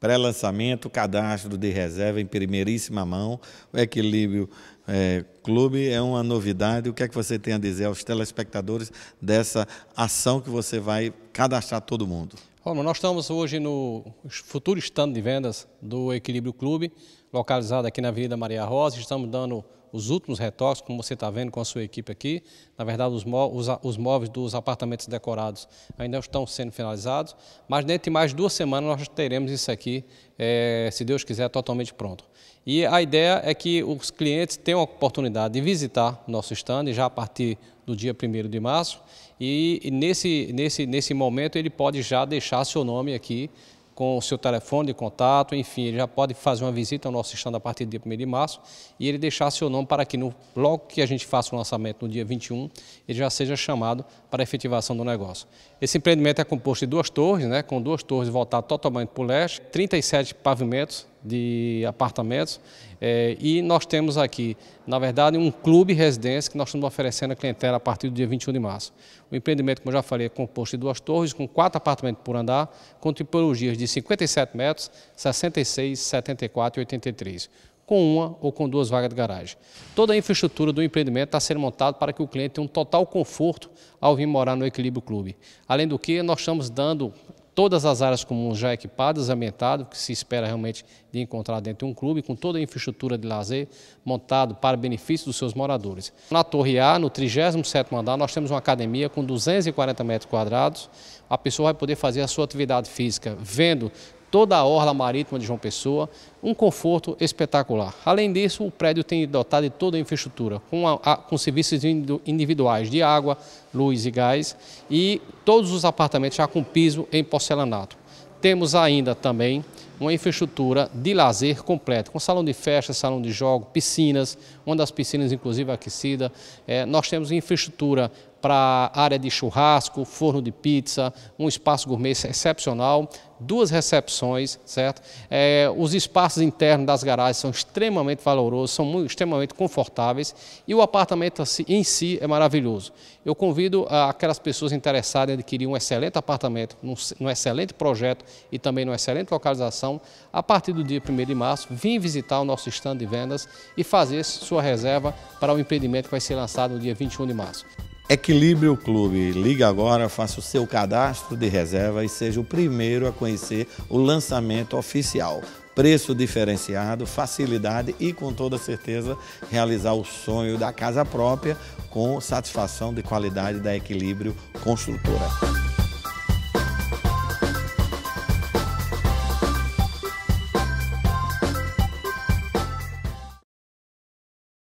Pré-lançamento, cadastro de reserva em primeiríssima mão, o equilíbrio é, clube é uma novidade. O que é que você tem a dizer aos telespectadores dessa ação que você vai cadastrar todo mundo? Bom, nós estamos hoje no futuro stand de vendas do Equilíbrio Clube, localizado aqui na Avenida Maria Rosa. Estamos dando os últimos retoques, como você está vendo com a sua equipe aqui. Na verdade, os, os, os móveis dos apartamentos decorados ainda estão sendo finalizados, mas dentro de mais duas semanas nós teremos isso aqui, é, se Deus quiser, totalmente pronto. E a ideia é que os clientes tenham a oportunidade de visitar nosso stand já a partir do dia 1 de março e nesse, nesse, nesse momento ele pode já deixar seu nome aqui com o seu telefone de contato, enfim, ele já pode fazer uma visita ao nosso stand a partir do dia 1 de março e ele deixar seu nome para que no, logo que a gente faça o lançamento no dia 21, ele já seja chamado para a efetivação do negócio. Esse empreendimento é composto de duas torres, né, com duas torres voltadas totalmente para o leste, 37 pavimentos de apartamentos. É, e nós temos aqui, na verdade, um clube residência que nós estamos oferecendo à clientela a partir do dia 21 de março. O empreendimento, como eu já falei, é composto de duas torres, com quatro apartamentos por andar, com tipologias de 57 metros, 66, 74 e 83 com uma ou com duas vagas de garagem. Toda a infraestrutura do empreendimento está sendo montada para que o cliente tenha um total conforto ao vir morar no Equilíbrio Clube. Além do que, nós estamos dando todas as áreas comuns já equipadas, ambientadas, que se espera realmente de encontrar dentro de um clube, com toda a infraestrutura de lazer montado para benefício dos seus moradores. Na Torre A, no 37º andar, nós temos uma academia com 240 metros quadrados. A pessoa vai poder fazer a sua atividade física vendo toda a orla marítima de João Pessoa, um conforto espetacular. Além disso, o prédio tem dotado de toda a infraestrutura, com, a, a, com serviços individuais de água, luz e gás, e todos os apartamentos já com piso em porcelanato. Temos ainda também uma infraestrutura de lazer completa, com salão de festas, salão de jogo, piscinas, uma das piscinas inclusive aquecida. É, nós temos infraestrutura para área de churrasco, forno de pizza, um espaço gourmet excepcional, duas recepções, certo? É, os espaços internos das garagens são extremamente valorosos, são muito, extremamente confortáveis e o apartamento em si é maravilhoso. Eu convido ah, aquelas pessoas interessadas em adquirir um excelente apartamento, num, num excelente projeto e também numa excelente localização, a partir do dia 1 de março, vim visitar o nosso stand de vendas e fazer sua reserva para o empreendimento que vai ser lançado no dia 21 de março. Equilíbrio Clube. liga agora, faça o seu cadastro de reserva e seja o primeiro a conhecer o lançamento oficial. Preço diferenciado, facilidade e, com toda certeza, realizar o sonho da casa própria com satisfação de qualidade da Equilíbrio Construtora.